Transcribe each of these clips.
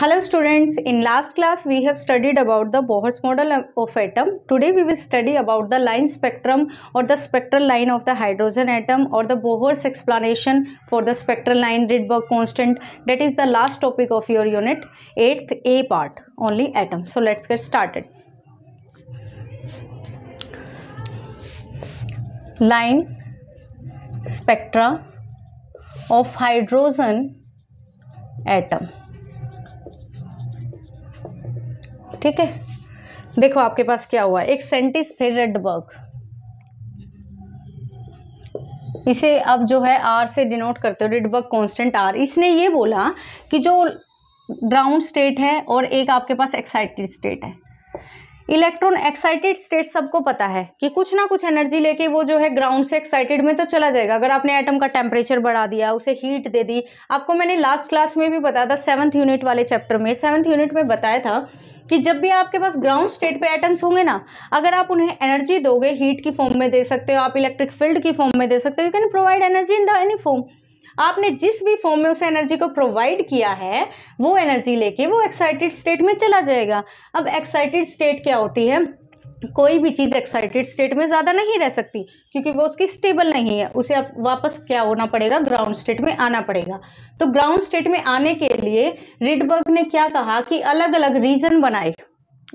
Hello students, in last class we have studied about the Bohr's model of atom. Today we will study about the line spectrum or the spectral line of the hydrogen atom or the Bohr's explanation for the spectral line Rydberg constant. That is the last topic of your unit 8th A part, only atom. So let's get started. Line spectra of hydrogen atom. ठीक है देखो आपके पास क्या हुआ एक सेंटिस थे Rydberg इसे अब जो है आर से डिनोट करते हो रेडबर्ग कांस्टेंट आर इसने ये बोला कि जो ग्राउंड स्टेट है और एक आपके पास एक्साइटेड स्टेट है इलेक्ट्रॉन एक्साइटेड स्टेट सबको पता है कि कुछ ना कुछ एनर्जी लेके वो जो है ग्राउंड से एक्साइटेड में तो चला जाएगा अगर आपने एटम का टेम्परेचर बढ़ा दिया उसे हीट दे दी आपको मैंने लास्ट क्लास में भी बताया था सेवन्थ यूनिट वाले चैप्टर में सेवन्थ यूनिट में बताया था कि जब भी आपके पास ग्राउंड स्टेट पे एटम्स होंगे ना अगर आप उन्हें एनर्जी दोगे हीट की फॉर्म में दे सकते हो आप इलेक्ट्रिक फील्ड की फॉर्म में दे सकते हो you can provide energy in the any form आपने जिस भी फॉर्म में उस एनर्जी को प्रोवाइड किया है वो एनर्जी लेके वो एक्साइटेड स्टेट में चला जाएगा अब एक्साइटेड स्टेट क्या होती है कोई भी चीज़ एक्साइटेड स्टेट में ज़्यादा नहीं रह सकती क्योंकि वो उसकी स्टेबल नहीं है उसे अब वापस क्या होना पड़ेगा ग्राउंड स्टेट में आना पड़ेगा तो ग्राउंड स्टेट में आने के लिए रिडबर्ग ने क्या कहा कि अलग अलग रीज़न बनाए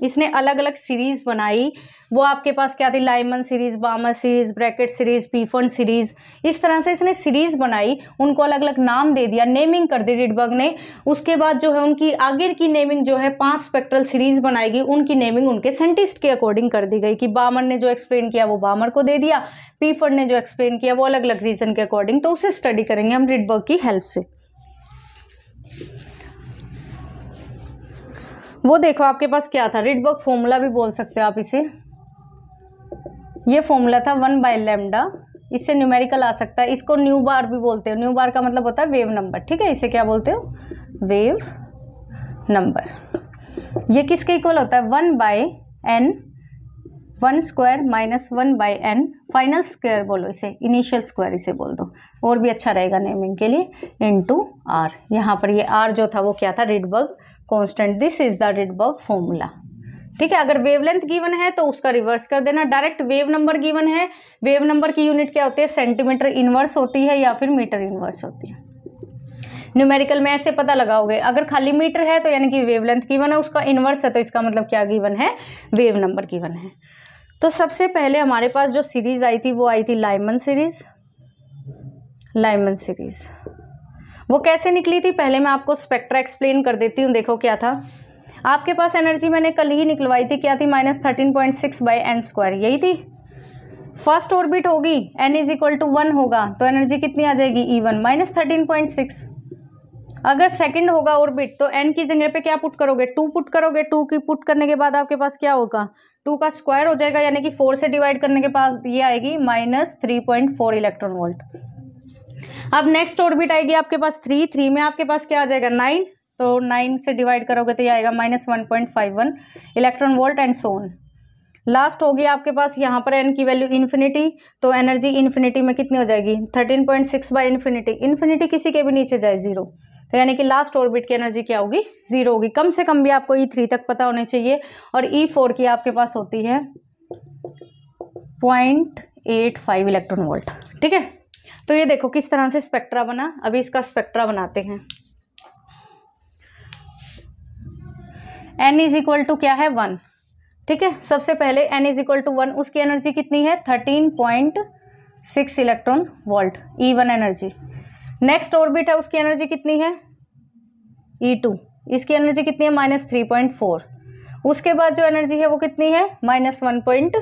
इसने अलग अलग सीरीज़ बनाई वो आपके पास क्या थी Lyman series Balmer series Brackett series Pfund series इस तरह से इसने सीरीज़ बनाई उनको अलग अलग नाम दे दिया नेमिंग कर दी रिडबर्ग ने उसके बाद जो है उनकी आगे की नेमिंग जो है पांच स्पेक्ट्रल सीरीज़ बनाएगी उनकी नेमिंग उनके साइंटिस्ट के अकॉर्डिंग कर दी गई कि बामर ने जो एक्सप्लेन किया वो बामर को दे दिया पीफन ने जो एक्सप्लेन किया वो अलग अलग रीज़न के अकॉर्डिंग तो उसे स्टडी करेंगे हम रिडबर्ग की हेल्प से वो देखो आपके पास क्या था रिडबर्ग फॉर्मूला भी बोल सकते हो आप इसे ये फॉर्मूला था वन बाय लेमडा इससे न्यूमेरिकल आ सकता है इसको न्यू बार भी बोलते हो न्यू बार का मतलब होता है वेव नंबर ठीक है इसे क्या बोलते हो वेव नंबर ये किसके इक्वल होता है one by n one square minus one by n final square बोलो इसे इनिशियल स्क्वायर इसे बोल दो और भी अच्छा रहेगा नेमिंग के लिए इन टू आर यहाँ पर ये आर जो था वो क्या था Rydberg constant this is the Rydberg formula ठीक है अगर वेवलेंथ गिवन है तो उसका रिवर्स कर देना डायरेक्ट वेव नंबर गिवन है वेव नंबर की यूनिट क्या होती है सेंटीमीटर इनवर्स होती है या फिर मीटर इनवर्स होती है न्यूमेरिकल में ऐसे पता लगाओगे अगर खाली मीटर है तो यानी कि वेवलेंथ गिवन है उसका इनवर्स है तो इसका मतलब क्या गिवन है वेव नंबर गिवन है तो सबसे पहले हमारे पास जो सीरीज़ आई थी वो आई थी लाइमन सीरीज़ लाइमन सीरीज़ वो कैसे निकली थी पहले मैं आपको स्पेक्ट्रा एक्सप्लेन कर देती हूँ देखो क्या था आपके पास एनर्जी मैंने कल ही निकलवाई थी क्या थी minus thirteen point six by n square यही थी फर्स्ट ऑर्बिट होगी n is equal to one होगा तो एनर्जी कितनी आ जाएगी E one minus thirteen point six अगर सेकंड होगा ऑर्बिट तो एन की जगह पे क्या पुट करोगे टू पुट करोगे टू की पुट करने के बाद आपके पास क्या होगा टू का स्क्वायर हो जाएगा यानी कि फोर से डिवाइड करने के पास ये आएगी minus three point four electron volt अब नेक्स्ट ऑर्बिट आएगी आपके पास थ्री थ्री में आपके पास क्या आ जाएगा नाइन तो नाइन से डिवाइड करोगे तो ये आएगा minus one point five one electron volt and so on last होगी आपके पास यहाँ पर एन की वैल्यू इन्फिनिटी तो एनर्जी इन्फिनिटी में कितनी हो जाएगी thirteen point six by infinity infinity किसी के भी नीचे जाए जीरो तो यानी कि लास्ट ऑर्बिट की एनर्जी क्या होगी जीरो होगी कम से कम भी आपको ई e थ्री तक पता होना चाहिए और ई e फोर की आपके पास होती है point eight five electron volt ठीक है तो ये देखो किस तरह से स्पेक्ट्रा बना अभी इसका स्पेक्ट्रा बनाते हैं एन इज इक्वल टू क्या है वन ठीक है सबसे पहले n is equal to one उसकी एनर्जी कितनी है thirteen point six electron volt E one energy next orbit है उसकी एनर्जी कितनी है ई e टू इसकी एनर्जी कितनी है माइनस थ्री पॉइंट फोर उसके बाद जो एनर्जी है वो कितनी है minus one point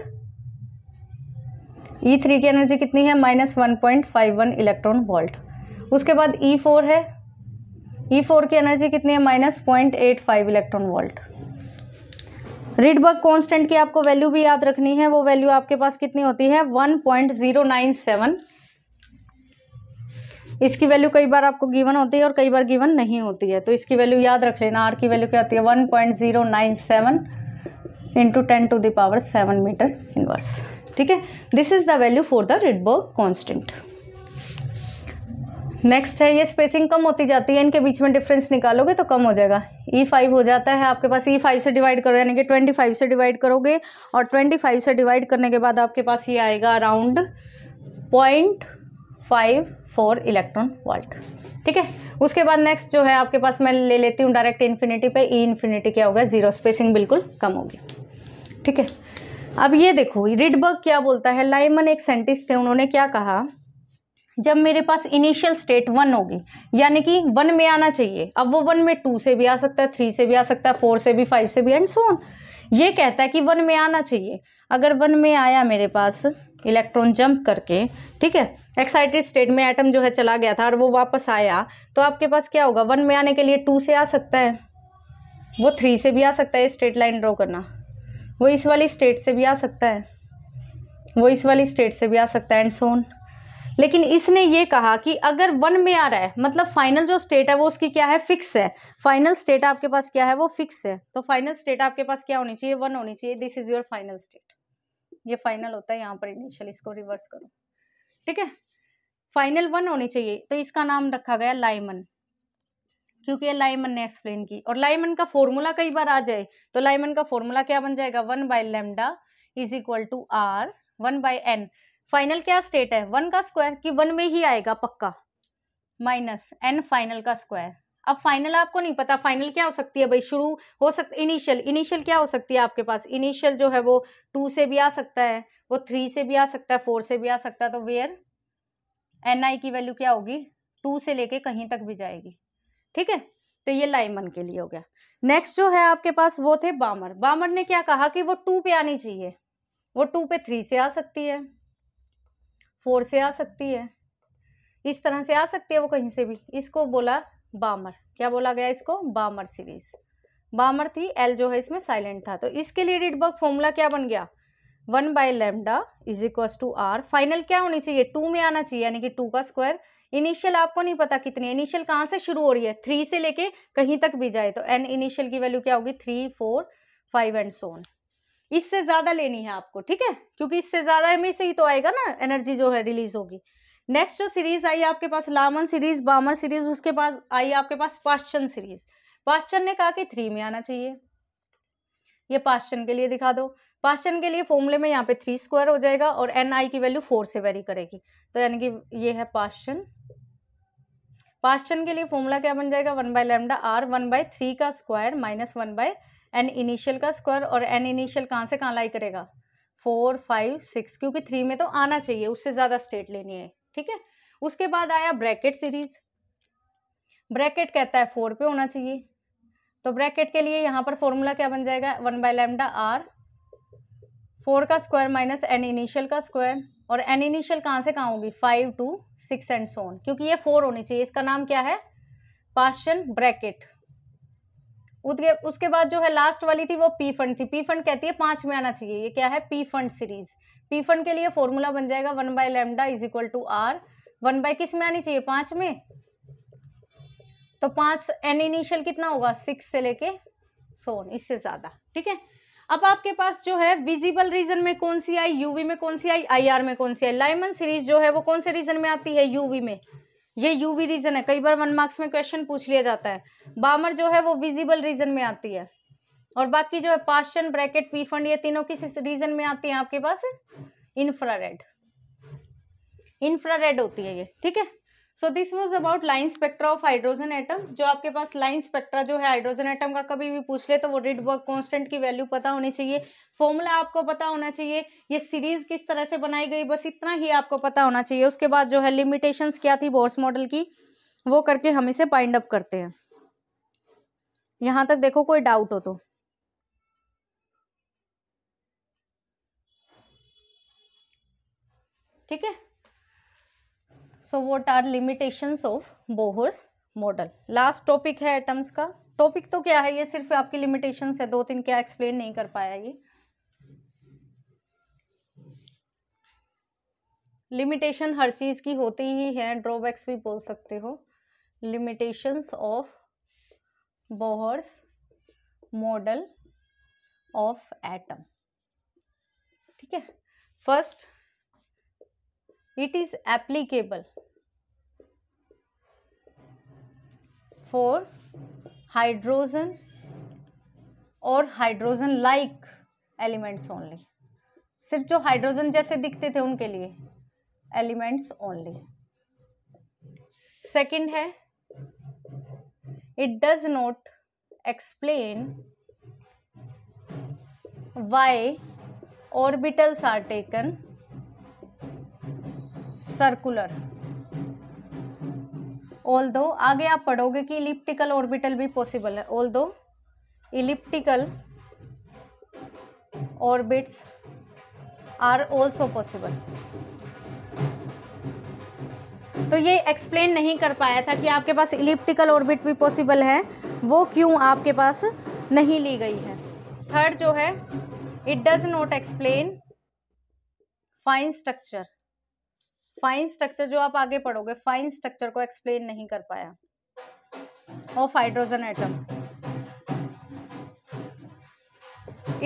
E e three की एनर्जी कितनी है minus one point five one electron volt उसके बाद ई e फोर है ई e फोर की एनर्जी कितनी है minus point eight five electron volt Rydberg constant की आपको वैल्यू भी याद रखनी है वो वैल्यू आपके पास कितनी होती है one point zero nine seven इसकी वैल्यू कई बार आपको गिवन होती है और कई बार गिवन नहीं होती है तो इसकी वैल्यू याद रख लेना आर की वैल्यू क्या होती है one point zero nine seven into ten to the power seven metre inverse ठीक है this is the value for the Rydberg constant next है ये स्पेसिंग कम होती जाती है इनके बीच में डिफरेंस निकालोगे तो कम हो जाएगा ई e फाइव हो जाता है आपके पास ई e फाइव से डिवाइड करो यानी कि ट्वेंटी फाइव से डिवाइड करोगे और ट्वेंटी फाइव से डिवाइड करने के बाद आपके पास ये आएगा around point five four electron volt ठीक है उसके बाद नेक्स्ट जो है आपके पास मैं ले लेती हूँ डायरेक्ट इन्फिनिटी पे ई e इन्फिनिटी क्या होगा ज़ीरो स्पेसिंग बिल्कुल कम होगी ठीक है अब ये देखो रिडबर्ग क्या बोलता है लाइमन एक साइंटिस्ट थे उन्होंने क्या कहा जब मेरे पास इनिशियल स्टेट वन होगी यानी कि वन में आना चाहिए अब वो वन में टू से भी आ सकता है थ्री से भी आ सकता है फोर से भी फाइव से भी एंड सोन ये कहता है कि वन में आना चाहिए अगर वन में आया मेरे पास इलेक्ट्रॉन जंप करके ठीक है एक्साइटेड स्टेट में एटम जो है चला गया था और वो वापस आया तो आपके पास क्या होगा वन में आने के लिए टू से आ सकता है वो थ्री से भी आ सकता है स्टेट लाइन ड्रॉ करना वो इस वाली स्टेट से भी आ सकता है वो इस वाली स्टेट से भी आ सकता है एंड सोन लेकिन इसने ये कहा कि अगर वन में आ रहा है मतलब फाइनल जो स्टेट है वो उसकी क्या है फिक्स है फाइनल स्टेट आपके पास क्या है वो फिक्स है तो फाइनल स्टेट आपके पास क्या होनी चाहिए वन होनी चाहिए this is your final state ये फाइनल होता है यहाँ पर इनिशियल इसको रिवर्स करो ठीक है फाइनल वन होनी चाहिए तो इसका नाम रखा गया लाइमन क्योंकि लाइमन ने एक्सप्लेन की और लाइमन का फॉर्मूला कई बार आ जाए तो लाइमन का फॉर्मूला क्या बन जाएगा one by lambda is equal to R one by n final क्या स्टेट है वन का स्क्वायर कि वन में ही आएगा पक्का माइनस एन फाइनल का स्क्वायर अब फाइनल आपको नहीं पता फाइनल क्या हो सकती है भाई शुरू हो सकता इनिशियल इनिशियल क्या हो सकती है आपके पास इनिशियल जो है वो टू से भी आ सकता है वो थ्री से भी आ सकता है फोर से भी आ सकता है तो वेयर एन आई की वैल्यू क्या होगी टू से लेके कहीं तक भी जाएगी ठीक है तो ये लाइमन के लिए हो गया नेक्स्ट जो है आपके पास वो थे बामर बामर ने क्या कहा कि वो टू पे आनी चाहिए वो टू पे थ्री से आ सकती है फोर से आ सकती है इस तरह से आ सकती है वो कहीं से भी इसको बोला बामर क्या बोला गया इसको बामर सीरीज बामर थी एल जो है इसमें साइलेंट था तो इसके लिए रिडबर्ग फॉर्मूला क्या बन गया one by lambda is equal to R final क्या होनी चाहिए टू में आना चाहिए यानी कि टू का स्क्वायर इनिशियल आपको नहीं पता कितनी इनिशियल कहाँ से शुरू हो रही है थ्री से लेके कहीं तक भी जाए तो एन इनिशियल की वैल्यू क्या होगी three four five and so on इससे ज़्यादा लेनी है आपको ठीक है क्योंकि इससे ज़्यादा में से ही तो आएगा ना एनर्जी जो है रिलीज होगी नेक्स्ट जो सीरीज आई आपके पास लामन सीरीज बामर सीरीज उसके पास आई आपके पास पाश्चन सीरीज पाश्चन ने कहा कि थ्री में आना चाहिए ये पाश्चन के लिए दिखा दो पाश्चन के लिए फॉर्मूले में यहाँ पे थ्री स्क्वायर हो जाएगा और एन आई की वैल्यू फोर से वेरी करेगी तो यानी कि ये है पाश्चन पास्चन के लिए फॉर्मूला क्या बन जाएगा one by lambda R one by three का square minus one by n initial का स्क्वायर और एन इनिशियल कहाँ से कहाँ लाई करेगा फोर फाइव सिक्स क्योंकि थ्री में तो आना चाहिए उससे ज़्यादा स्टेट लेनी है ठीक है उसके बाद आया ब्रैकेट सीरीज ब्रैकेट कहता है फोर पे होना चाहिए तो ब्रैकेट के लिए यहाँ पर फॉर्मूला क्या बन जाएगा one by lambda R four का स्क्वायर माइनस एन इनिशियल का स्क्वायर और एन इनिशियल कहाँ से कहाँ होगी five to six and so on क्योंकि ये फोर होनी चाहिए इसका नाम क्या है पाशन ब्रैकेट उसके बाद जो है लास्ट वाली थी वो पी फंड थी पी फंड कहती है पांच में आना चाहिए ये क्या है Pfund series Pfund के लिए फॉर्मूला बन जाएगा one by lambda is equal to R one by किस में आनी चाहिए पांच में तो पांच एन इनिशियल कितना होगा सिक्स से लेके सोन इससे ज्यादा ठीक है अब आपके पास जो है विजिबल रीजन में कौन सी आई यूवी में कौन सी आई आईआर में कौन सी आई लाइमन सीरीज जो है वो कौन से रीजन में आती है यूवी में ये यूवी रीजन है कई बार वन मार्क्स में क्वेश्चन पूछ लिया जाता है बामर जो है वो विजिबल रीजन में आती है और बाकी जो है पाशन ब्रैकेट पी फंड ये तीनों किस रीजन में आती है आपके पास इंफ्रारेड इंफ्रारेड होती है ये ठीक है so this was about line spectra of hydrogen atom जो आपके पास लाइन स्पेक्ट्रा जो है हाइड्रोजन एटम का कभी भी पूछ ले तो वो वर्क कॉन्स्टेंट की वैल्यू पता होनी चाहिए फॉर्मूला आपको पता होना चाहिए ये सीरीज किस तरह से बनाई गई बस इतना ही आपको पता होना चाहिए उसके बाद जो है लिमिटेशन क्या थी बोर्स मॉडल की वो करके हम इसे पाइंड अप करते हैं यहाँ तक देखो कोई डाउट हो तो ठीक है so what are limitations of Bohr's model last topic है एटम्स का टॉपिक तो क्या है ये सिर्फ आपकी लिमिटेशंस है दो तीन क्या एक्सप्लेन नहीं कर पाया ये लिमिटेशन हर चीज़ की होती ही है ड्रॉबैक्स भी बोल सकते हो limitations of Bohr's model of atom ठीक है first it is applicable for hydrogen और हाइड्रोजन लाइक एलिमेंट्स ओनली सिर्फ जो हाइड्रोजन जैसे दिखते थे उनके लिए एलिमेंट्स ओनली सेकंड है it does not explain why orbitals are taken circular although आगे आप पढ़ोगे कि इलिप्टिकल ऑर्बिटल भी पॉसिबल है although elliptical orbits are also possible तो ये एक्सप्लेन नहीं कर पाया था कि आपके पास इलिप्टिकल ऑर्बिट भी पॉसिबल है वो क्यों आपके पास नहीं ली गई है थर्ड जो है it does not explain fine structure fine structure जो आप आगे पढ़ोगे फाइन स्ट्रक्चर को एक्सप्लेन नहीं कर पाया of hydrogen atom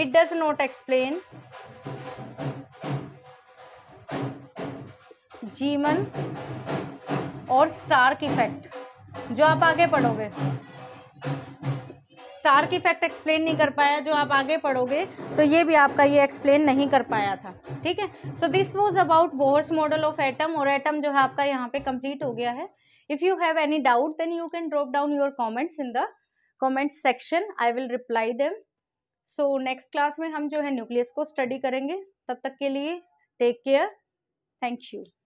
it does not explain Zeeman और स्टार्क इफेक्ट जो आप आगे पढ़ोगे स्टार की इफेक्ट एक्सप्लेन नहीं कर पाया जो आप आगे पढ़ोगे तो ये भी आपका ये एक्सप्लेन नहीं कर पाया था ठीक है so this was about Bohr's model of atom और एटम जो है आपका यहाँ पे कंप्लीट हो गया है if you have any doubt then you can drop down your comments in the comments section I will reply them so next class में हम जो है न्यूक्लियस को स्टडी करेंगे तब तक के लिए टेक केयर थैंक यू